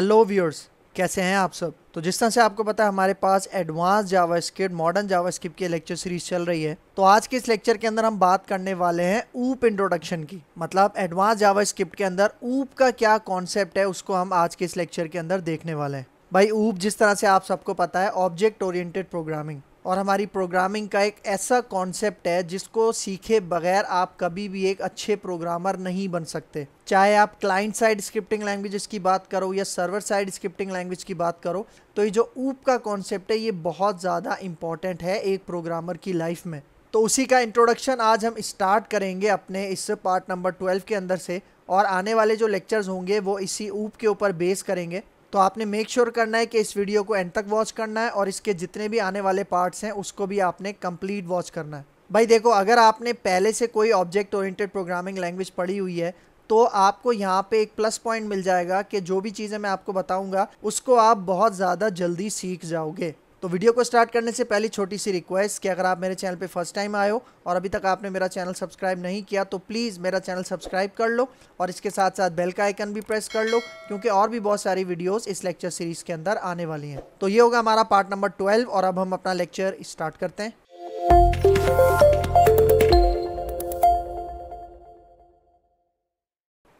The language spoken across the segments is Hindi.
हेलो व्यूअर्स कैसे हैं आप सब तो जिस तरह से आपको पता है हमारे पास एडवांस जावास्क्रिप्ट मॉडर्न जावास्क्रिप्ट की लेक्चर सीरीज चल रही है तो आज के इस लेक्चर के अंदर हम बात करने वाले हैं ऊप इंट्रोडक्शन की मतलब एडवांस जावास्क्रिप्ट के अंदर ऊप का क्या कॉन्सेप्ट है उसको हम आज के इस लेक्चर के अंदर देखने वाले हैं भाई ऊप जिस तरह से आप सबको पता है ऑब्जेक्ट ओरिएंटेड प्रोग्रामिंग और हमारी प्रोग्रामिंग का एक ऐसा कॉन्सेप्ट है जिसको सीखे बगैर आप कभी भी एक अच्छे प्रोग्रामर नहीं बन सकते चाहे आप क्लाइंट साइड स्क्रिप्टिंग लैंग्वेजेस की बात करो या सर्वर साइड स्क्रिप्टिंग लैंग्वेज की बात करो तो ये जो ऊप का कॉन्सेप्ट है ये बहुत ज़्यादा इम्पॉर्टेंट है एक प्रोग्रामर की लाइफ में तो उसी का इंट्रोडक्शन आज हम स्टार्ट करेंगे अपने इस पार्ट नंबर ट्वेल्व के अंदर से और आने वाले जो लेक्चर्स होंगे वो इसी ऊप के ऊपर बेस करेंगे तो आपने मेक श्योर sure करना है कि इस वीडियो को एंड तक वॉच करना है और इसके जितने भी आने वाले पार्ट्स हैं उसको भी आपने कंप्लीट वॉच करना है भाई देखो अगर आपने पहले से कोई ऑब्जेक्ट ओरिएंटेड प्रोग्रामिंग लैंग्वेज पढ़ी हुई है तो आपको यहाँ पे एक प्लस पॉइंट मिल जाएगा कि जो भी चीज़ें मैं आपको बताऊँगा उसको आप बहुत ज़्यादा जल्दी सीख जाओगे तो वीडियो को स्टार्ट करने से पहले छोटी सी रिक्वेस्ट कि अगर आप मेरे चैनल पे फर्स्ट टाइम आए हो और अभी तक आपने मेरा चैनल सब्सक्राइब नहीं किया तो प्लीज़ मेरा चैनल सब्सक्राइब कर लो और इसके साथ साथ बेल का आइकन भी प्रेस कर लो क्योंकि और भी बहुत सारी वीडियोज़ इस लेक्चर सीरीज़ के अंदर आने वाली हैं तो ये होगा हमारा पार्ट नंबर ट्वेल्व और अब हम अपना लेक्चर स्टार्ट करते हैं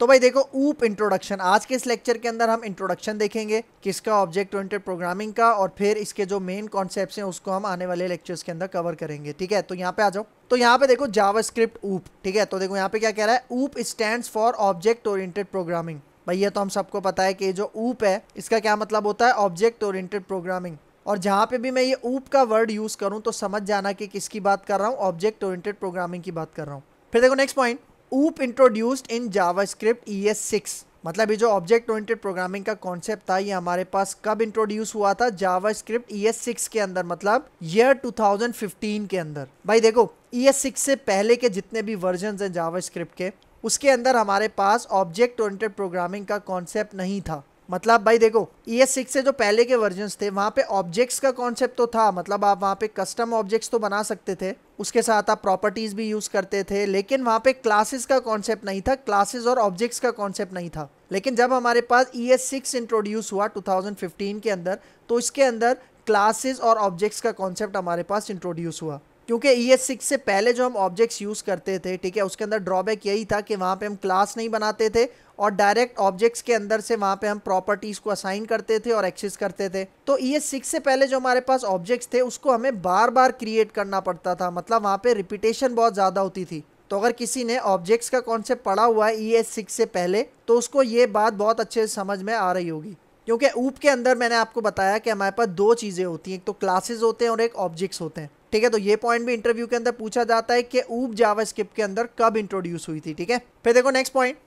तो भाई देखो ऊप इंट्रोडक्शन आज के इस लेक्चर के अंदर हम इंट्रोडक्शन देखेंगे किसका ऑब्जेक्ट ओरिएंटेड प्रोग्रामिंग का और फिर इसके जो मेन कॉन्सेप्ट्स हैं उसको हम आने वाले लेक्चर्स के अंदर कवर करेंगे ठीक है तो यहाँ पे आ जाओ तो यहाँ पे देखो जावास्क्रिप्ट ऊप ठीक है तो देखो यहाँ पे क्या कह रहा है OOP stand for object oriented programming भाई ये तो हम सबको पता है कि जो ऊप है इसका क्या मतलब होता है ऑब्जेक्ट ओरिएंटेड प्रोग्रामिंग और जहाँ पे भी मैं ये ऊप का वर्ड यूज़ करूँ तो समझ जाना कि किसकी बात कर रहा हूँ ऑब्जेक्ट ओरिएंटेड प्रोग्रामिंग की बात कर रहा हूँ फिर देखो next point OOP introduced in JavaScript six मतलब ये जो ऑब्जेक्ट ओरिएंटेड प्रोग्रामिंग का कॉन्सेप्ट था ये हमारे पास कब इंट्रोड्यूस हुआ था जावास्क्रिप्ट सिक्स e के अंदर मतलब ईयर 2015 के अंदर भाई देखो सिक्स e से पहले के जितने भी वर्जन हैं जावास्क्रिप्ट के उसके अंदर हमारे पास ऑब्जेक्ट ओरिएंटेड प्रोग्रामिंग का कॉन्सेप्ट नहीं था मतलब भाई देखो ई एस सिक्स से जो पहले के वर्जन थे वहाँ पे ऑब्जेक्ट्स का कॉन्सेप्ट तो था मतलब आप वहाँ पे कस्टम ऑब्जेक्ट्स तो बना सकते थे उसके साथ आप प्रॉपर्टीज़ भी यूज़ करते थे लेकिन वहाँ पे क्लासेस का कॉन्सेप्ट नहीं था क्लासेस और ऑब्जेक्ट्स का कॉन्सेप्ट नहीं था लेकिन जब हमारे पास ई एस सिक्स इंट्रोड्यूस हुआ फिफ्टीन के अंदर तो इसके अंदर क्लासेस और ऑब्जेक्ट्स का कॉन्सेप्ट हमारे पास इंट्रोड्यूस हुआ क्योंकि ई एस सिक्स से पहले जो हम ऑब्जेक्ट्स यूज़ करते थे ठीक है उसके अंदर ड्रॉबैक यही था कि वहाँ पे हम क्लास नहीं बनाते थे और डायरेक्ट ऑब्जेक्ट्स के अंदर से वहाँ पे हम प्रॉपर्टीज़ को असाइन करते थे और एक्सेस करते थे तो ई एस सिक्स से पहले जो हमारे पास ऑब्जेक्ट्स थे उसको हमें बार बार क्रिएट करना पड़ता था मतलब वहाँ पर रिपीटेशन बहुत ज़्यादा होती थी तो अगर किसी ने ऑब्जेक्ट्स का कॉन्सेप्ट पढ़ा हुआ है ई एस सिक्स से पहले तो उसको ये बात बहुत अच्छे से समझ में आ रही होगी क्योंकि ऊप के अंदर मैंने आपको बताया कि हमारे पास दो चीज़ें होती हैं एक तो क्लासेज होते हैं और एक ऑब्जेक्ट्स होते हैं ठीक है तो ये पॉइंट भी इंटरव्यू के अंदर पूछा जाता है कि ऊप जावास्क्रिप्ट के अंदर कब इंट्रोड्यूस हुई थी ठीक है फिर देखो next point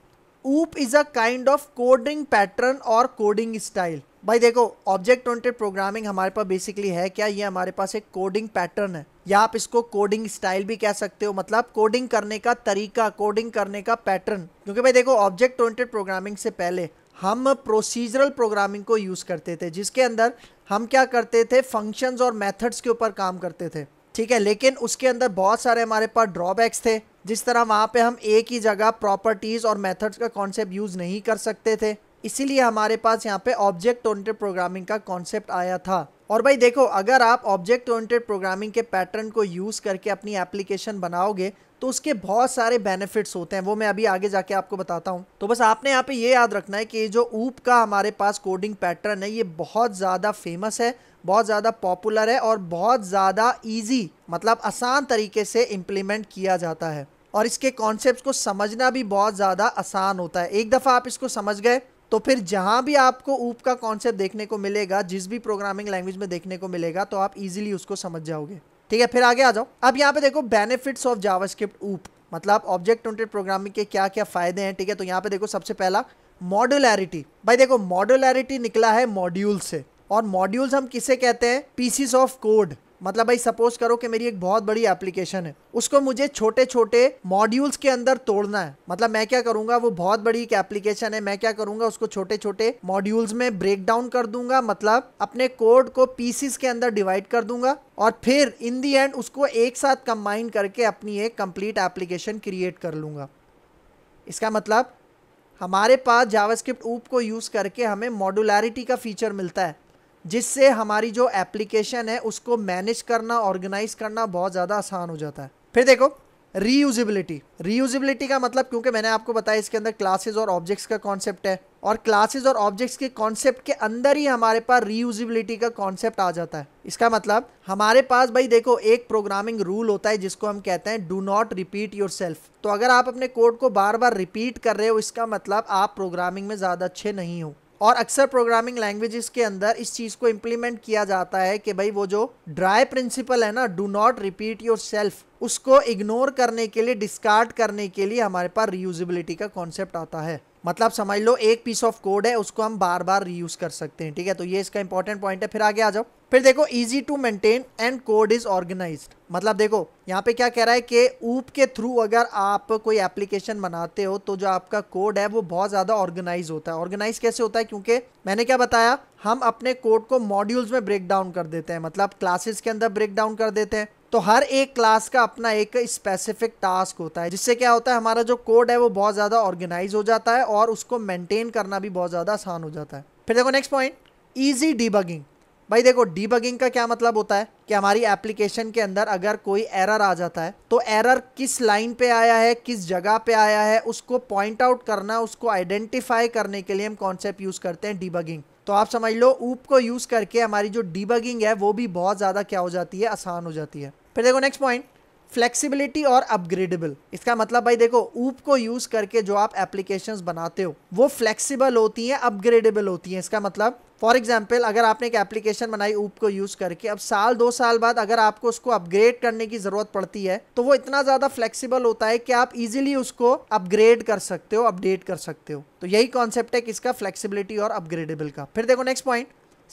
OOP is a kind of coding pattern और कोडिंग स्टाइल भाई देखो ऑब्जेक्ट ओरिएंटेड प्रोग्रामिंग हमारे पास बेसिकली है क्या ये हमारे पास एक कोडिंग पैटर्न है या आप इसको कोडिंग स्टाइल भी कह सकते हो मतलब कोडिंग करने का तरीका कोडिंग करने का पैटर्न क्योंकि भाई देखो ऑब्जेक्ट ओरिएंटेड प्रोग्रामिंग से पहले हम प्रोसीजरल प्रोग्रामिंग को यूज़ करते थे जिसके अंदर हम क्या करते थे फंक्शंस और मेथड्स के ऊपर काम करते थे ठीक है लेकिन उसके अंदर बहुत सारे हमारे पास ड्रॉबैक्स थे जिस तरह वहाँ पे हम एक ही जगह प्रॉपर्टीज़ और मेथड्स का कॉन्सेप्ट यूज़ नहीं कर सकते थे इसीलिए हमारे पास यहाँ पे ऑब्जेक्ट ओरिएंटेड प्रोग्रामिंग का कॉन्सेप्ट आया था और भाई देखो अगर आप ऑब्जेक्ट ओरिएंटेड प्रोग्रामिंग के पैटर्न को यूज़ करके अपनी एप्लीकेशन बनाओगे तो उसके बहुत सारे बेनिफिट्स होते हैं वो मैं अभी आगे जाके आपको बताता हूँ तो बस आपने यहाँ पे ये याद रखना है कि जो ऊप का हमारे पास कोडिंग पैटर्न है ये बहुत ज़्यादा फेमस है बहुत ज़्यादा पॉपुलर है और बहुत ज़्यादा ईजी मतलब आसान तरीके से इम्प्लीमेंट किया जाता है और इसके कॉन्सेप्ट को समझना भी बहुत ज़्यादा आसान होता है एक दफ़ा आप इसको समझ गए तो फिर जहां भी आपको ऊप का कॉन्सेप्ट देखने को मिलेगा जिस भी प्रोग्रामिंग लैंग्वेज में देखने को मिलेगा तो आप इजीली उसको समझ जाओगे ठीक है फिर आगे आ जाओ अब यहाँ पे देखो बेनिफिट्स ऑफ जावास्क्रिप्ट ऊप मतलब ऑब्जेक्ट ओरिएंटेड प्रोग्रामिंग के क्या क्या फ़ायदे हैं ठीक है तो यहाँ पे देखो सबसे पहला मॉड्यूलैरिटी भाई देखो मॉड्यूलैरिटी निकला है मॉड्यूल से और मॉड्यूल्स हम किसे कहते हैं पीसीस ऑफ कोड मतलब भाई सपोज करो कि मेरी एक बहुत बड़ी एप्लीकेशन है उसको मुझे छोटे छोटे मॉड्यूल्स के अंदर तोड़ना है मतलब मैं क्या करूंगा वो बहुत बड़ी एक एप्लीकेशन है मैं क्या करूंगा उसको छोटे छोटे मॉड्यूल्स में ब्रेक डाउन कर दूंगा मतलब अपने कोड को पीसीस के अंदर डिवाइड कर दूंगा और फिर इन दी एंड उसको एक साथ कंबाइन करके अपनी एक कंप्लीट एप्लीकेशन क्रिएट कर लूँगा इसका मतलब हमारे पास जावास्क्रिप्ट ऊप को यूज़ करके हमें मॉड्यूलैरिटी का फीचर मिलता है जिससे हमारी जो एप्लीकेशन है उसको मैनेज करना ऑर्गेनाइज करना बहुत ज़्यादा आसान हो जाता है फिर देखो रीयूजिबिलिटी रीयूजिबिलिटी का मतलब क्योंकि मैंने आपको बताया इसके अंदर क्लासेज और ऑब्जेक्ट्स का कॉन्सेप्ट है और क्लासेज और ऑब्जेक्ट्स के कॉन्सेप्ट के अंदर ही हमारे पास रीयूजिबिलिटी का कॉन्सेप्ट आ जाता है इसका मतलब हमारे पास भाई देखो एक प्रोग्रामिंग रूल होता है जिसको हम कहते हैं do not repeat yourself तो अगर आप अपने कोड को बार बार रिपीट कर रहे हो इसका मतलब आप प्रोग्रामिंग में ज़्यादा अच्छे नहीं हो और अक्सर प्रोग्रामिंग लैंग्वेजेस के अंदर इस चीज़ को इम्प्लीमेंट किया जाता है कि भाई वो जो ड्राई प्रिंसिपल है ना do not repeat yourself उसको इग्नोर करने के लिए डिस्कार्ड करने के लिए हमारे पास रीयूजिबिलिटी का कॉन्सेप्ट आता है मतलब समझ लो एक पीस ऑफ कोड है उसको हम बार बार रीयूज़ कर सकते हैं ठीक है तो ये इसका इंपॉर्टेंट पॉइंट है फिर आगे आ जाओ फिर देखो easy to maintain and code is organise मतलब देखो यहाँ पे क्या कह रहा है कि ऊप के थ्रू अगर आप कोई एप्लीकेशन बनाते हो तो जो आपका कोड है वो बहुत ज़्यादा ऑर्गेनाइज होता है ऑर्गेनाइज कैसे होता है क्योंकि मैंने क्या बताया हम अपने कोड को मॉड्यूल्स में ब्रेक डाउन कर देते हैं मतलब क्लासेस के अंदर ब्रेक डाउन कर देते हैं तो हर एक क्लास का अपना एक स्पेसिफिक टास्क होता है जिससे क्या होता है हमारा जो कोड है वो बहुत ज़्यादा ऑर्गेनाइज हो जाता है और उसको मेंटेन करना भी बहुत ज़्यादा आसान हो जाता है फिर देखो नेक्स्ट पॉइंट ईजी डीबगिंग भाई देखो डीबगिंग का क्या मतलब होता है कि हमारी एप्लीकेशन के अंदर अगर कोई एरर आ जाता है तो एरर किस लाइन पे आया है किस जगह पे आया है उसको पॉइंट आउट करना उसको आइडेंटिफाई करने के लिए हम कॉन्सेप्ट यूज़ करते हैं डीबगिंग तो आप समझ लो ऊप को यूज़ करके हमारी जो डीबगिंग है वो भी बहुत ज़्यादा क्या हो जाती है आसान हो जाती है फिर देखो नेक्स्ट पॉइंट फ्लेक्सिबिलिटी और अपग्रेडेबल इसका मतलब भाई देखो ऊप को यूज़ करके जो आप एप्लीकेशंस बनाते हो वो फ्लेक्सिबल होती हैं अपग्रेडेबल होती हैं इसका मतलब फॉर एग्जाम्पल अगर आपने एक एप्लीकेशन बनाई ऊप को यूज़ करके अब साल दो साल बाद अगर आपको उसको अपग्रेड करने की ज़रूरत पड़ती है तो वो इतना ज़्यादा फ्लेक्सिबल होता है कि आप इजिली उसको अपग्रेड कर सकते हो अपडेट कर सकते हो तो यही कॉन्सेप्ट है किसका फ्लेक्सिबिलिटी और अपग्रेडेबल का फिर देखो नेक्स्ट पॉइंट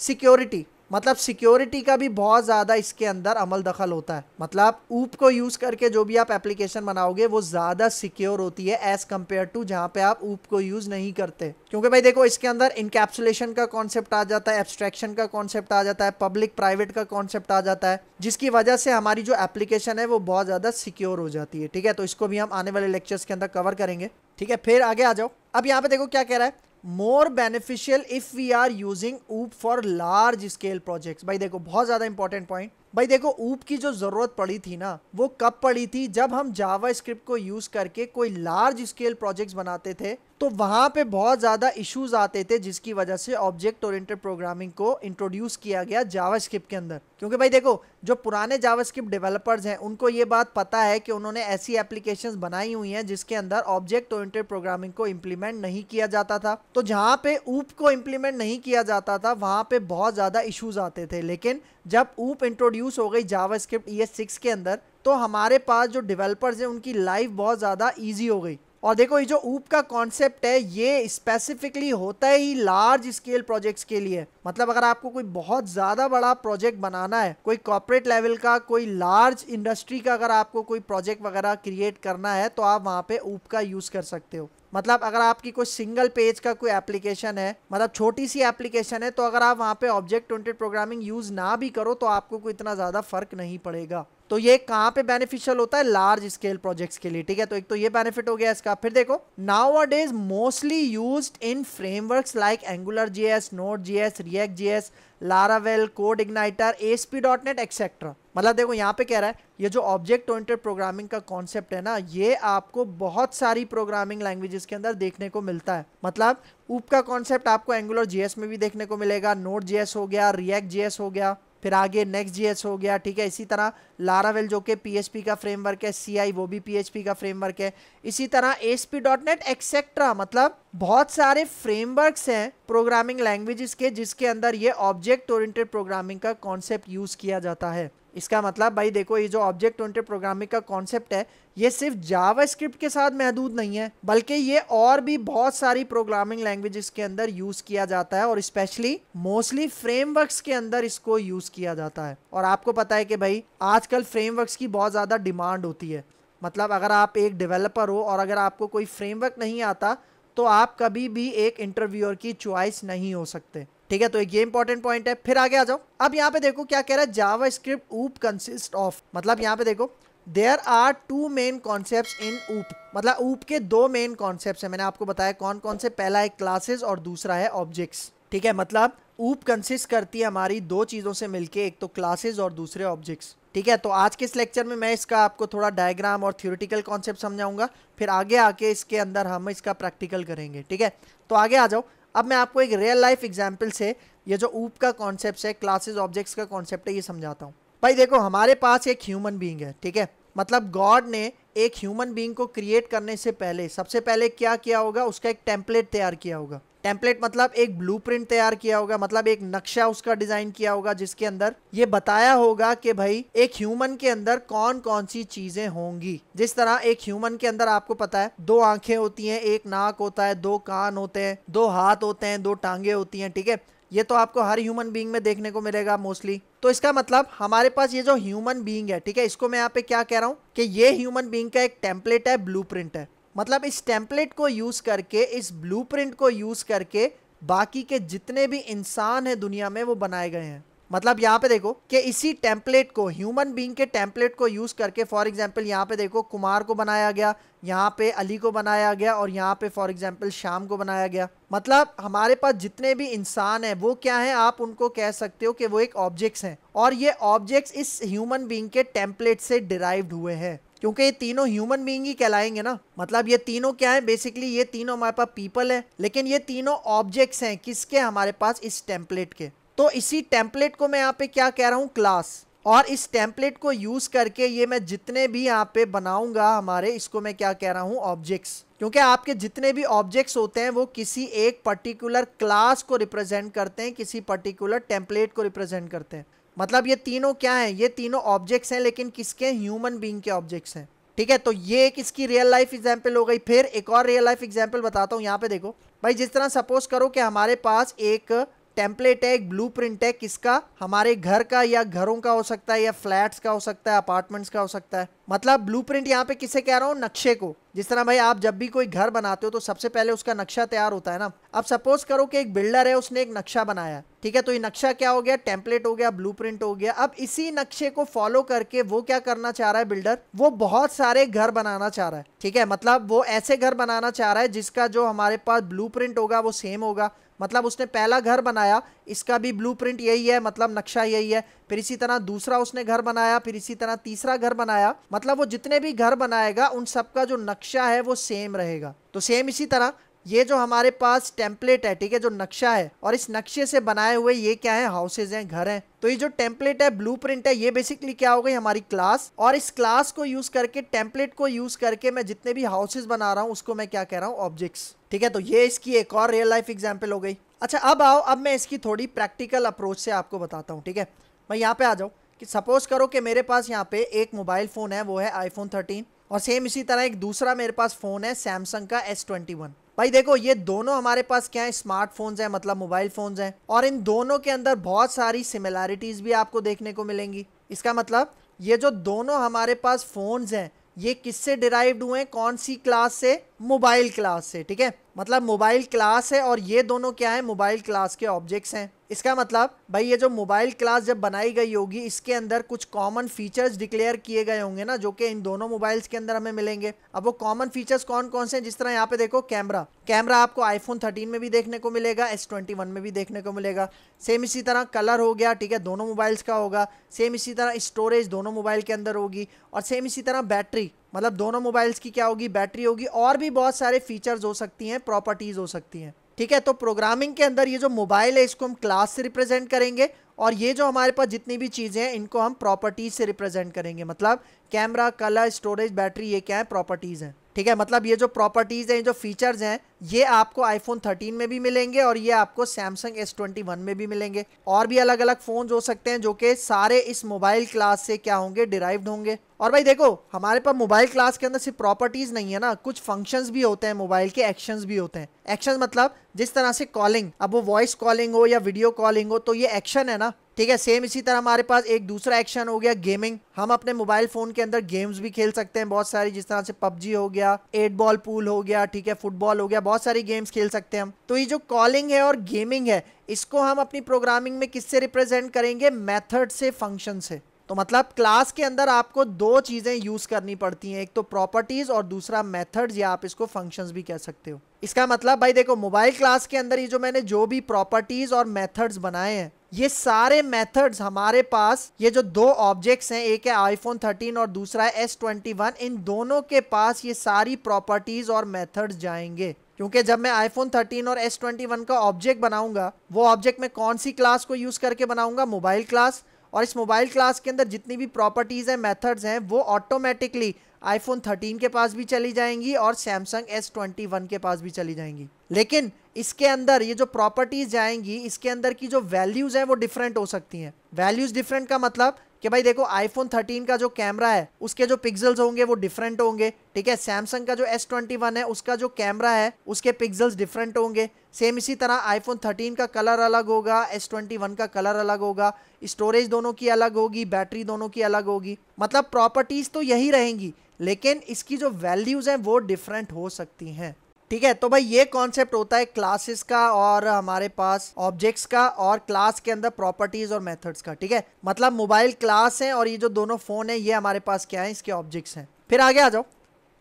सिक्योरिटी मतलब सिक्योरिटी का भी बहुत ज़्यादा इसके अंदर अमल दखल होता है मतलब ऊप को यूज़ करके जो भी आप एप्लीकेशन बनाओगे वो ज़्यादा सिक्योर होती है एज़ कम्पेयर टू जहाँ पे आप ऊप को यूज़ नहीं करते क्योंकि भाई देखो इसके अंदर इनकेप्सुलेशन का कॉन्सेप्ट आ जाता है एब्स्ट्रैक्शन का कॉन्सेप्ट आ जाता है पब्लिक प्राइवेट का कॉन्सेप्ट आ जाता है जिसकी वजह से हमारी जो एप्लीकेशन है वो बहुत ज़्यादा सिक्योर हो जाती है ठीक है तो इसको भी हम आने वाले लेक्चर्स के अंदर कवर करेंगे ठीक है फिर आगे आ जाओ अब यहाँ पे देखो क्या कह रहा है more beneficial if we are using OOP for large scale projects भाई देखो बहुत ज़्यादा इंपॉर्टेंट पॉइंट भाई देखो ऊप की जो ज़रूरत पड़ी थी ना वो कब पड़ी थी जब हम जावा स्क्रिप्ट को यूज़ करके कोई लार्ज स्केल प्रोजेक्ट्स बनाते थे तो वहाँ पे बहुत ज़्यादा इश्यूज आते थे जिसकी वजह से ऑब्जेक्ट ओरिएंटेड प्रोग्रामिंग को इंट्रोड्यूस किया गया स्क्रिप्ट के अंदर क्योंकि भाई देखो जो पुराने स्क्रिप्ट डेवलपर्स हैं उनको ये बात पता है कि उन्होंने ऐसी एप्लीकेशन बनाई हुई हैं जिसके अंदर ऑब्जेक्ट ओरिएंटेड प्रोग्रामिंग को इम्प्लीमेंट नहीं किया जाता था तो जहाँ पे ऊप को इम्प्लीमेंट नहीं किया जाता था वहाँ पे बहुत ज़्यादा इशूज़ आते थे लेकिन जब ऊप इंट्रोड्यूस इंट्रोड्यूस हो गई जावा स्क्रिप्ट e के अंदर तो हमारे पास जो डेवलपर्स हैं उनकी लाइफ बहुत ज़्यादा ईजी हो गई और देखो ये जो ऊप का कॉन्सेप्ट है ये स्पेसिफिकली होता ही लार्ज स्केल प्रोजेक्ट्स के लिए मतलब अगर आपको कोई बहुत ज़्यादा बड़ा प्रोजेक्ट बनाना है कोई कॉर्पोरेट लेवल का कोई लार्ज इंडस्ट्री का अगर आपको कोई प्रोजेक्ट वगैरह क्रिएट करना है तो आप वहां पे ऊप का यूज़ कर सकते हो मतलब अगर आपकी कोई सिंगल पेज का कोई एप्लीकेशन है मतलब छोटी सी एप्लीकेशन है तो अगर आप वहाँ पे ऑब्जेक्ट ओरिएंटेड प्रोग्रामिंग यूज़ ना भी करो तो आपको कोई इतना ज़्यादा फ़र्क नहीं पड़ेगा तो ये कहाँ पे बेनिफिशियल होता है लार्ज स्केल प्रोजेक्ट्स के लिए ठीक है तो एक तो ये बेनिफिट हो गया इसका फिर देखो nowadays mostly use in frameworks like Angular JS Node J S React JS Laravel CodeIgniter SP dot net etcetera मतलब देखो यहाँ पे कह रहा है ये जो ऑब्जेक्ट ओरिएंटेड प्रोग्रामिंग का कॉन्सेप्ट है ना ये आपको बहुत सारी प्रोग्रामिंग लैंग्वेजेस के अंदर देखने को मिलता है मतलब ऊप का कॉन्सेप्ट आपको एंगुलर जीएस में भी देखने को मिलेगा नोट जीएस हो गया रिएक्ट जीएस हो गया फिर आगे नेक्स्ट जीएस हो गया ठीक है इसी तरह लारावेल जो कि पी का फ्रेमवर्क है आई वो भी पी का फ्रेमवर्क है इसी तरह S P dot net etcetera मतलब बहुत सारे फ्रेमवर्क्स हैं प्रोग्रामिंग लैंग्वेजेस के जिसके अंदर ये ऑब्जेक्ट ओरिएंटेड प्रोग्रामिंग का कॉन्सेप्ट यूज़ किया जाता है इसका मतलब भाई देखो ये जो ऑब्जेक्ट ओरिएंटेड प्रोग्रामिंग का कॉन्सेप्ट है ये सिर्फ जावा के साथ महदूद नहीं है बल्कि ये और भी बहुत सारी प्रोग्रामिंग लैंग्वेजेस के अंदर यूज़ किया जाता है और स्पेशली मोस्टली फ्रेमवर्क्स के अंदर इसको यूज़ किया जाता है और आपको पता है कि भाई आजकल फ्रेमवर्क्स की बहुत ज़्यादा डिमांड होती है मतलब अगर आप एक डिवेलपर हो और अगर आपको कोई फ्रेमवर्क नहीं आता तो आप कभी भी एक इंटरव्यूअर की चॉइस नहीं हो सकते ठीक है तो ये इंपॉर्टेंट पॉइंट है फिर आगे आ जाओ अब यहाँ पे देखो क्या कह रहा है JavaScript OOP consist of मतलब यहाँ पे देखो there are two main concept in OOP मतलब ऊप के दो मेन कॉन्सेप्ट हैं मैंने आपको बताया कौन कौन से पहला है क्लासेस और दूसरा है ऑब्जेक्ट्स ठीक है मतलब ऊप कंसिस्ट करती है हमारी दो चीज़ों से मिलके एक तो क्लासेस और दूसरे ऑब्जेक्ट्स ठीक है तो आज के इस लेक्चर में मैं इसका आपको थोड़ा डायग्राम और थ्योरेटिकल कॉन्सेप्ट समझाऊंगा फिर आगे आके इसके अंदर हम इसका प्रैक्टिकल करेंगे ठीक है तो आगे आ जाओ अब मैं आपको एक रियल लाइफ एग्जाम्पल से ये जो ऊप का कॉन्सेप्ट है क्लासेज ऑब्जेक्ट्स का कॉन्सेप्ट है ये समझाता हूँ भाई देखो हमारे पास एक ह्यूमन बींग है ठीक है मतलब गॉड ने एक ह्यूमन बींग को क्रिएट करने से पहले सबसे पहले क्या किया होगा उसका एक टेम्पलेट तैयार किया होगा टेम्पलेट मतलब एक ब्लू तैयार किया होगा मतलब एक नक्शा उसका डिजाइन किया होगा जिसके अंदर ये बताया होगा कि भाई एक ह्यूमन के अंदर कौन कौन सी चीजें होंगी जिस तरह एक ह्यूमन के अंदर आपको पता है दो आंखें होती हैं एक नाक होता है दो कान होते हैं दो हाथ होते हैं दो टांगे होती हैं ठीक है ये तो आपको हर ह्यूमन बींग में देखने को मिलेगा मोस्टली तो इसका मतलब हमारे पास ये जो ह्यूमन बींग है ठीक है इसको मैं यहाँ पे क्या कह रहा हूँ कि ये ह्यूमन बींग का एक टेम्पलेट है ब्लू है मतलब इस टेम्पलेट को यूज़ करके इस ब्लूप्रिंट को यूज़ करके बाकी के जितने भी इंसान हैं दुनिया में वो बनाए गए हैं मतलब यहाँ पे देखो कि इसी टेम्पलेट को ह्यूमन बींग के टेम्पलेट को यूज़ करके फॉर एग्जांपल यहाँ पे देखो कुमार को बनाया गया यहाँ पे अली को बनाया गया और यहाँ पे फॉर एग्जांपल शाम को बनाया गया मतलब हमारे पास जितने भी इंसान हैं वो क्या हैं आप उनको कह सकते हो कि वो एक ऑब्जेक्ट्स हैं और ये ऑब्जेक्ट्स इस ह्यूमन बींग के टेम्पलेट से डिराइव हुए हैं क्योंकि ये तीनों ह्यूमन बींग ही कहलाएंगे ना मतलब ये तीनों क्या है बेसिकली ये तीनों हमारे पास पीपल है लेकिन ये तीनों ऑब्जेक्ट्स हैं किसके हमारे पास इस टेम्पलेट के तो इसी टेम्पलेट को मैं यहाँ पे क्या कह रहा हूँ क्लास और इस टेम्पलेट को यूज़ करके ये मैं जितने भी यहाँ पे बनाऊंगा हमारे इसको मैं क्या कह रहा हूँ ऑब्जेक्ट्स क्योंकि आपके जितने भी ऑब्जेक्ट्स होते हैं वो किसी एक पर्टिकुलर क्लास को रिप्रेजेंट करते हैं किसी पर्टिकुलर टेम्पलेट को रिप्रेजेंट करते हैं मतलब ये तीनों क्या हैं ये तीनों ऑब्जेक्ट्स हैं लेकिन किसके ह्यूमन बींग के ऑब्जेक्ट्स हैं ठीक है तो ये एक इसकी रियल लाइफ एग्जाम्पल हो गई फिर एक और रियल लाइफ एग्जाम्पल बताता हूँ यहाँ पे देखो भाई जिस तरह सपोज करो कि हमारे पास एक टेम्पलेट है एक प्रिंट है किसका हमारे घर का या घरों का हो सकता है या फ्लैट्स का हो सकता है अपार्टमेंट्स का हो सकता है मतलब ब्लू प्रिंट यहाँ पे किसे कह रहा हूँ नक्शे को जिस तरह भाई आप जब भी कोई घर बनाते हो तो सबसे पहले उसका नक्शा तैयार होता है ना अब सपोज करो कि एक बिल्डर है उसने एक नक्शा बनाया ठीक है तो ये नक्शा क्या हो गया टेम्पलेट हो गया प्रिंट हो गया अब इसी नक्शे को फॉलो करके वो क्या करना चाह रहा है बिल्डर वो बहुत सारे घर बनाना चाह रहा है ठीक है मतलब वो ऐसे घर बनाना चाह रहा है जिसका जो हमारे पास ब्लू होगा वो सेम होगा मतलब उसने पहला घर बनाया इसका भी ब्लूप्रिंट यही है मतलब नक्शा यही है फिर इसी तरह दूसरा उसने घर बनाया फिर इसी तरह तीसरा घर बनाया मतलब वो जितने भी घर बनाएगा उन सबका जो नक्शा है वो सेम रहेगा तो सेम इसी तरह ये जो हमारे पास टेम्पलेट है ठीक है जो नक्शा है और इस नक्शे से बनाए हुए ये क्या है हाउसेज हैं घर हैं तो ये जो टेम्पलेट है ब्लूप्रिंट है ये बेसिकली क्या हो गई हमारी क्लास और इस क्लास को यूज करके टेम्पलेट को यूज करके मैं जितने भी हाउसेज बना रहा हूँ उसको मैं क्या कह रहा हूँ ऑब्जेक्ट्स ठीक है तो ये इसकी एक और रियल लाइफ एग्जाम्पल हो गई अच्छा अब आओ अब मैं इसकी थोड़ी प्रैक्टिकल अप्रोच से आपको बताता हूँ ठीक है मैं यहाँ पे आ जाऊँ कि सपोज करो कि मेरे पास यहाँ पे एक मोबाइल फ़ोन है वो है आईफोन थर्टीन और सेम इसी तरह एक दूसरा मेरे पास फ़ोन है सैमसंग का एस ट्वेंटी वन भाई देखो ये दोनों हमारे पास क्या है स्मार्टफोन्स हैं मतलब मोबाइल फ़ोन्स हैं और इन दोनों के अंदर बहुत सारी सिमिलैरिटीज़ भी आपको देखने को मिलेंगी इसका मतलब ये जो दोनों हमारे पास फ़ोन्स हैं ये किससे डिराइव्ड हुए हैं कौन सी क्लास से मोबाइल क्लास से ठीक है मतलब मोबाइल क्लास है और ये दोनों क्या है मोबाइल क्लास के ऑब्जेक्ट्स हैं इसका मतलब भाई ये जो मोबाइल क्लास जब बनाई गई होगी इसके अंदर कुछ कॉमन फीचर्स डिक्लेयर किए गए होंगे ना जो कि इन दोनों मोबाइल्स के अंदर हमें मिलेंगे अब वो कॉमन फीचर्स कौन कौन से हैं जिस तरह यहाँ पे देखो कैमरा कैमरा आपको आईफोन 13 में भी देखने को मिलेगा एस ट्वेंटी वन में भी देखने को मिलेगा सेम इसी तरह कलर हो गया ठीक है दोनों मोबाइल्स का होगा सेम इसी तरह स्टोरेज दोनों मोबाइल के अंदर होगी और सेम इसी तरह बैटरी मतलब दोनों मोबाइल्स की क्या होगी बैटरी होगी और भी बहुत सारे फीचर्स हो सकती हैं प्रॉपर्टीज़ हो सकती हैं ठीक है तो प्रोग्रामिंग के अंदर ये जो मोबाइल है इसको हम क्लास से रिप्रेजेंट करेंगे और ये जो हमारे पास जितनी भी चीज़ें हैं इनको हम प्रॉपर्टीज़ से रिप्रेजेंट करेंगे मतलब कैमरा कलर स्टोरेज बैटरी ये क्या है प्रॉपर्टीज़ हैं ठीक है मतलब ये जो प्रॉपर्टीज़ हैं ये जो फीचर्स हैं ये आपको आईफोन 13 में भी मिलेंगे और ये आपको सैमसंग एस ट्वेंटी में भी मिलेंगे और भी अलग अलग फ़ोन हो सकते हैं जो कि सारे इस मोबाइल क्लास से क्या होंगे डिराइव्ड होंगे और भाई देखो हमारे पास मोबाइल क्लास के अंदर सिर्फ प्रॉपर्टीज़ नहीं है ना कुछ फंक्शंस भी होते हैं मोबाइल के एक्शंस भी होते हैं एक्शन मतलब जिस तरह से कॉलिंग अब वो वॉइस कॉलिंग हो या वीडियो कॉलिंग हो तो ये एक्शन है ना ठीक है सेम इसी तरह हमारे पास एक दूसरा एक्शन हो गया गेमिंग हम अपने मोबाइल फोन के अंदर गेम्स भी खेल सकते हैं बहुत सारी जिस तरह से पबजी हो गया एट बॉल पूल हो गया ठीक है फुटबॉल हो गया बहुत सारी गेम्स खेल सकते हैं हम तो ये जो कॉलिंग है और गेमिंग है इसको हम अपनी प्रोग्रामिंग में किससे रिप्रेजेंट करेंगे मेथड से फंक्शन से तो मतलब क्लास के अंदर आपको दो चीज़ें यूज़ करनी पड़ती हैं एक तो प्रॉपर्टीज़ और दूसरा मेथड्स या आप इसको फंक्शंस भी कह सकते हो इसका मतलब भाई देखो मोबाइल क्लास के अंदर ये जो मैंने जो भी प्रॉपर्टीज़ और मेथड्स बनाए हैं ये सारे मेथड्स हमारे पास ये जो दो ऑब्जेक्ट्स हैं एक है आईफोन 13 और दूसरा है एस ट्वेंटी इन दोनों के पास ये सारी प्रॉपर्टीज़ और मेथड्स जाएंगे क्योंकि जब मैं आईफोन 13 और S21 का ऑब्जेक्ट बनाऊंगा वो ऑब्जेक्ट मैं कौन सी क्लास को यूज़ करके बनाऊंगा मोबाइल क्लास और इस मोबाइल क्लास के अंदर जितनी भी प्रॉपर्टीज़ हैं मेथड्स हैं वो ऑटोमेटिकली आईफोन 13 के पास भी चली जाएंगी और सैमसंग एस ट्वेंटी वन के पास भी चली जाएंगी लेकिन इसके अंदर ये जो प्रॉपर्टीज़ जाएंगी इसके अंदर की जो वैल्यूज़ हैं वो डिफरेंट हो सकती हैं वैल्यूज़ डिफरेंट का मतलब कि भाई देखो आईफोन 13 का जो कैमरा है उसके जो पिक्सल्स होंगे वो डिफरेंट होंगे ठीक है सैमसंग का जो एस ट्वेंटी वन है उसका जो कैमरा है उसके पिक्सल्स डिफरेंट होंगे सेम इसी तरह आईफोन 13 का कलर अलग होगा एस ट्वेंटी वन का कलर अलग होगा स्टोरेज दोनों की अलग होगी बैटरी दोनों की अलग होगी मतलब प्रॉपर्टीज़ तो यही रहेंगी लेकिन इसकी जो वैल्यूज़ हैं वो डिफरेंट हो सकती हैं ठीक है तो भाई ये कॉन्सेप्ट होता है क्लासेस का और हमारे पास ऑब्जेक्ट्स का और क्लास के अंदर प्रॉपर्टीज और मेथड्स का ठीक है मतलब मोबाइल क्लास है और ये जो दोनों फोन है ये हमारे पास क्या है इसके ऑब्जेक्ट्स हैं फिर आगे आ जाओ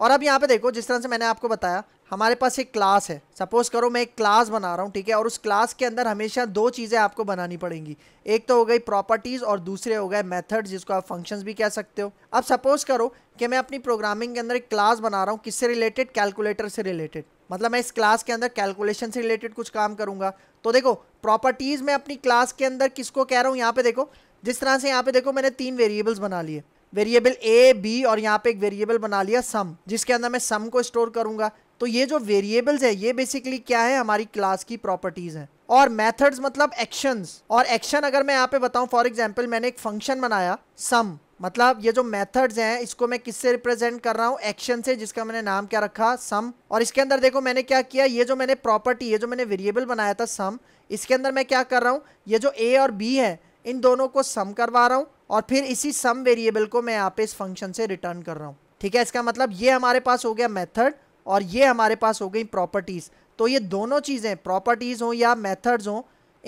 और अब यहाँ पे देखो जिस तरह से मैंने आपको बताया हमारे पास एक क्लास है सपोज करो मैं एक क्लास बना रहा हूँ ठीक है और उस क्लास के अंदर हमेशा दो चीज़ें आपको बनानी पड़ेंगी एक तो हो गई प्रॉपर्टीज़ और दूसरे हो गए मेथड जिसको आप फंक्शंस भी कह सकते हो अब सपोज करो कि मैं अपनी प्रोग्रामिंग के अंदर एक क्लास बना रहा हूँ किससे रिलेटेड कैलकुलेटर से रिलेटेड मतलब मैं इस क्लास के अंदर कैलकुलेशन से रिलेटेड कुछ काम करूँगा तो देखो प्रॉपर्टीज़ में अपनी क्लास के अंदर किसको कह रहा हूँ यहाँ पे देखो जिस तरह से यहाँ पे देखो मैंने तीन वेरिएबल्स बना लिए वेरिएबल ए बी और यहाँ पे एक वेरिएबल बना लिया सम जिसके अंदर मैं सम को स्टोर करूंगा तो ये जो वेरिएबल्स है ये बेसिकली क्या है हमारी क्लास की प्रॉपर्टीज है और मेथड्स मतलब एक्शंस और एक्शन अगर मैं यहाँ पे बताऊँ फॉर एग्जाम्पल मैंने एक फंक्शन बनाया सम मतलब ये जो मेथड्स हैं इसको मैं किससे रिप्रेजेंट कर रहा हूँ एक्शन से जिसका मैंने नाम क्या रखा सम और इसके अंदर देखो मैंने क्या किया ये जो मैंने प्रॉपर्टी ये जो मैंने वेरिएबल बनाया था सम इसके अंदर मैं क्या कर रहा हूँ ये जो ए और बी है इन दोनों को सम करवा रहा हूँ और फिर इसी सम वेरिएबल को मैं यहाँ पे इस फंक्शन से रिटर्न कर रहा हूँ ठीक है इसका मतलब ये हमारे पास हो गया मेथड और ये हमारे पास हो गई प्रॉपर्टीज़ तो ये दोनों चीज़ें प्रॉपर्टीज़ हों या मेथड्स हों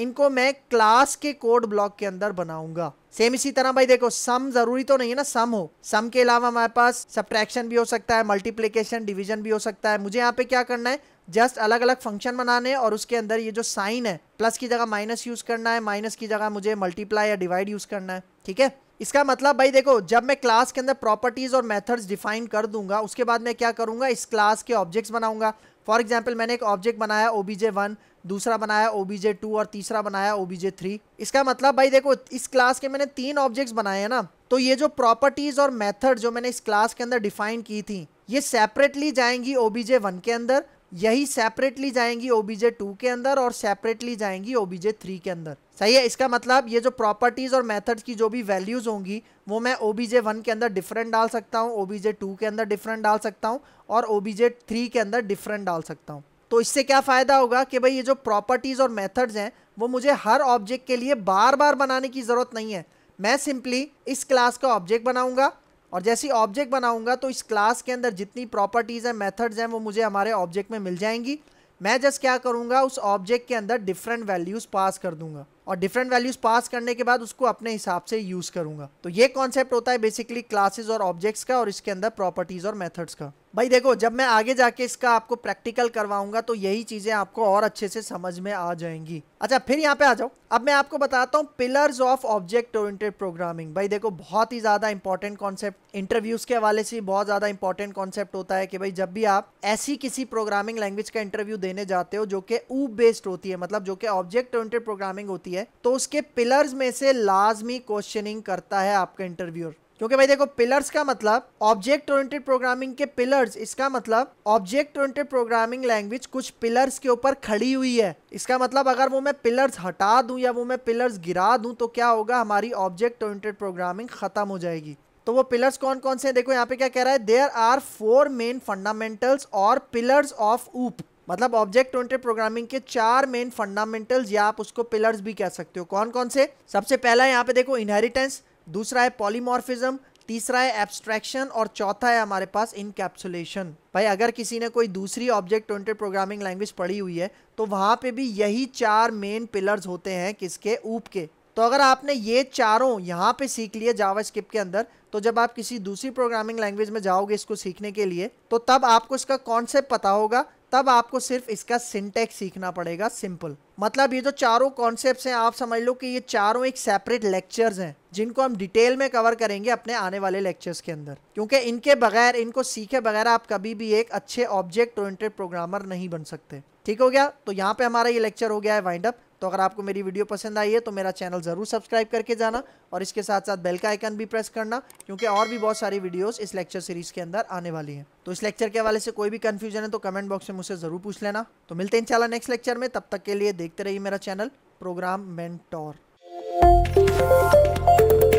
इनको मैं क्लास के कोड ब्लॉक के अंदर बनाऊंगा सेम इसी तरह भाई देखो सम जरूरी तो नहीं है ना सम हो सम के अलावा हमारे पास सब्ट्रैक्शन भी हो सकता है मल्टीप्लीकेशन डिवीजन भी हो सकता है मुझे यहाँ पे क्या करना है जस्ट अलग अलग फंक्शन बनाने और उसके अंदर ये जो साइन है प्लस की जगह माइनस यूज करना है माइनस की जगह मुझे मल्टीप्लाई या डिवाइड यूज करना है ठीक है इसका मतलब भाई देखो जब मैं क्लास के अंदर प्रॉपर्टीज़ और मेथड्स डिफाइन कर दूंगा उसके बाद मैं क्या करूंगा इस क्लास के ऑब्जेक्ट्स बनाऊंगा फॉर एग्जांपल मैंने एक ऑब्जेक्ट बनाया ओबीजे वन दूसरा बनाया ओबीजे टू और तीसरा बनाया ओबीजे थ्री इसका मतलब भाई देखो इस क्लास के मैंने तीन ऑब्जेक्ट्स बनाए हैं ना तो ये जो प्रॉपर्टीज़ और मैथड जो मैंने इस क्लास के अंदर डिफाइन की थी ये सेपरेटली जाएंगी ओबीजे वन के अंदर यही सेपरेटली जाएंगी ओबीजे टू के अंदर और सेपरेटली जाएंगी ओबीजे थ्री के अंदर सही है इसका मतलब ये जो प्रॉपर्टीज़ और मेथड्स की जो भी वैल्यूज़ होंगी वो मैं ओबीजे वन के अंदर डिफरेंट डाल सकता हूँ ओबीजे टू के अंदर डिफरेंट डाल सकता हूँ और ओबीजे थ्री के अंदर डिफरेंट डाल सकता हूँ तो इससे क्या फ़ायदा होगा कि भाई ये जो प्रॉपर्टीज़ और मेथड्स हैं वो मुझे हर ऑब्जेक्ट के लिए बार बार बनाने की ज़रूरत नहीं है मैं सिंपली इस क्लास का ऑब्जेक्ट बनाऊंगा और जैसे ऑब्जेक्ट बनाऊंगा तो इस क्लास के अंदर जितनी प्रॉपर्टीज़ हैं मेथड्स हैं वो मुझे हमारे ऑब्जेक्ट में मिल जाएंगी मैं जस्ट क्या करूंगा उस ऑब्जेक्ट के अंदर डिफरेंट वैल्यूज़ पास कर दूंगा और डिफरेंट वैल्यूज़ पास करने के बाद उसको अपने हिसाब से यूज़ करूँगा तो ये कॉन्सेप्ट होता है बेसिकली क्लासेज और ऑब्जेक्ट्स का और इसके अंदर प्रॉपर्टीज़ और मैथड्स का भाई देखो जब मैं आगे जाके इसका आपको प्रैक्टिकल करवाऊंगा तो यही चीज़ें आपको और अच्छे से समझ में आ जाएंगी अच्छा फिर यहाँ पे आ जाओ अब मैं आपको बताता हूँ pillars of object oriented programming भाई देखो बहुत ही ज़्यादा इंपॉर्टेंट कॉन्सेप्ट इंटरव्यूज़ के हवाले से बहुत ज़्यादा इंपॉर्टेंट कॉन्सेप्ट होता है कि भाई जब भी आप ऐसी किसी प्रोग्रामिंग लैंग्वेज का इंटरव्यू देने जाते हो जो कि ऊ बेस्ड होती है मतलब जो कि ऑब्जेक्ट ओरिएंटेड प्रोग्रामिंग होती है तो उसके पिलर्स में से लाजमी क्वेश्चनिंग करता है आपका इंटरव्यूअर क्योंकि भाई देखो पिलर्स का मतलब ऑब्जेक्ट ओरिएंटेड प्रोग्रामिंग के पिलर्स इसका मतलब ऑब्जेक्ट ओरिएंटेड प्रोग्रामिंग लैंग्वेज कुछ पिलर्स के ऊपर खड़ी हुई है इसका मतलब अगर वो मैं पिलर्स हटा दूं या वो मैं पिलर्स गिरा दूं तो क्या होगा हमारी ऑब्जेक्ट ओरिएंटेड प्रोग्रामिंग खत्म हो जाएगी तो वो पिलर्स कौन कौन से देखो यहाँ पे क्या कह रहा है there are four main fundamentals और पिलर्स ऑफ ऊप मतलब ऑब्जेक्ट ओरिएंटेड प्रोग्रामिंग के चार मेन फंडामेंटल्स या आप उसको पिलर्स भी कह सकते हो कौन कौन से सबसे पहला यहाँ पे देखो इनहेरिटेंस दूसरा है पॉलीमॉर्फिज्म तीसरा है एब्स्ट्रैक्शन और चौथा है हमारे पास इनकैप्सुलेशन भाई अगर किसी ने कोई दूसरी ऑब्जेक्ट ओरिएंटेड प्रोग्रामिंग लैंग्वेज पढ़ी हुई है तो वहाँ पे भी यही चार मेन पिलर्स होते हैं किसके ऊप के तो अगर आपने ये चारों यहाँ पे सीख लिए जावा स्किप के अंदर तो जब आप किसी दूसरी प्रोग्रामिंग लैंग्वेज में जाओगे इसको सीखने के लिए तो तब आपको इसका कॉन्सेप्ट पता होगा तब आपको सिर्फ इसका सिंटेक्स सीखना पड़ेगा सिंपल मतलब ये जो चारों कॉन्सेप्ट्स हैं आप समझ लो कि ये चारों एक सेपरेट लेक्चर्स हैं जिनको हम डिटेल में कवर करेंगे अपने आने वाले लेक्चर्स के अंदर क्योंकि इनके बगैर इनको सीखे बगैर आप कभी भी एक अच्छे ऑब्जेक्ट ओरिएंटेड प्रोग्रामर नहीं बन सकते ठीक हो गया तो यहाँ पे हमारा ये लेक्चर हो गया है वाइंड अप तो अगर आपको मेरी वीडियो पसंद आई है तो मेरा चैनल ज़रूर सब्सक्राइब करके जाना और इसके साथ साथ बेल का आइकन भी प्रेस करना क्योंकि और भी बहुत सारी वीडियोस इस लेक्चर सीरीज़ के अंदर आने वाली हैं तो इस लेक्चर के हवाले से कोई भी कन्फ्यूजन है तो कमेंट बॉक्स में मुझसे ज़रूर पूछ लेना तो मिलते हैं इंशाल्लाह नेक्स्ट लेक्चर में तब तक के लिए देखते रहिए मेरा चैनल प्रोग्राम मेंटोर